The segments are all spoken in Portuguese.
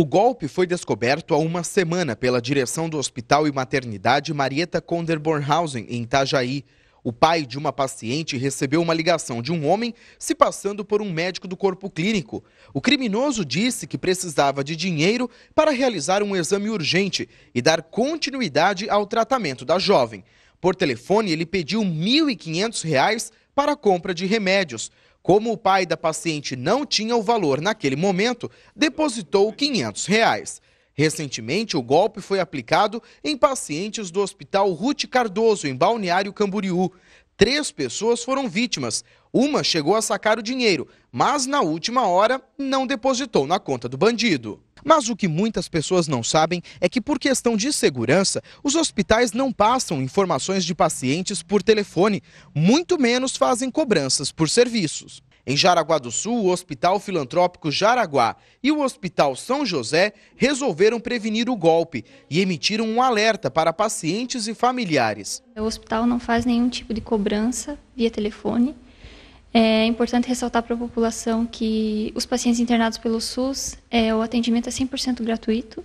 O golpe foi descoberto há uma semana pela direção do Hospital e Maternidade Marieta Konderbornhausen, em Itajaí. O pai de uma paciente recebeu uma ligação de um homem se passando por um médico do corpo clínico. O criminoso disse que precisava de dinheiro para realizar um exame urgente e dar continuidade ao tratamento da jovem. Por telefone, ele pediu R$ 1.500 para a compra de remédios. Como o pai da paciente não tinha o valor naquele momento, depositou 500. Reais. Recentemente, o golpe foi aplicado em pacientes do Hospital Ruth Cardoso, em Balneário Camboriú. Três pessoas foram vítimas. Uma chegou a sacar o dinheiro, mas na última hora não depositou na conta do bandido. Mas o que muitas pessoas não sabem é que, por questão de segurança, os hospitais não passam informações de pacientes por telefone, muito menos fazem cobranças por serviços. Em Jaraguá do Sul, o Hospital Filantrópico Jaraguá e o Hospital São José resolveram prevenir o golpe e emitiram um alerta para pacientes e familiares. O hospital não faz nenhum tipo de cobrança via telefone é importante ressaltar para a população que os pacientes internados pelo SUS, é, o atendimento é 100% gratuito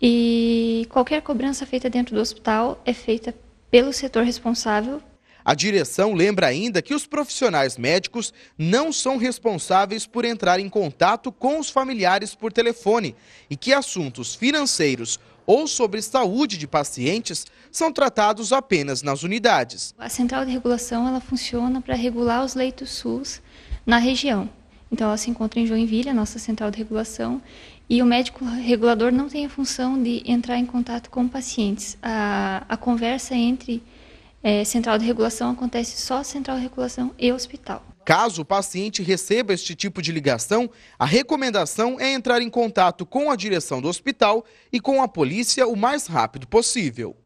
e qualquer cobrança feita dentro do hospital é feita pelo setor responsável. A direção lembra ainda que os profissionais médicos não são responsáveis por entrar em contato com os familiares por telefone e que assuntos financeiros ou sobre saúde de pacientes são tratados apenas nas unidades. A central de regulação ela funciona para regular os leitos SUS na região. Então ela se encontra em Joinville, a nossa central de regulação, e o médico regulador não tem a função de entrar em contato com pacientes. A, a conversa entre é, central de regulação acontece só central de regulação e hospital. Caso o paciente receba este tipo de ligação, a recomendação é entrar em contato com a direção do hospital e com a polícia o mais rápido possível.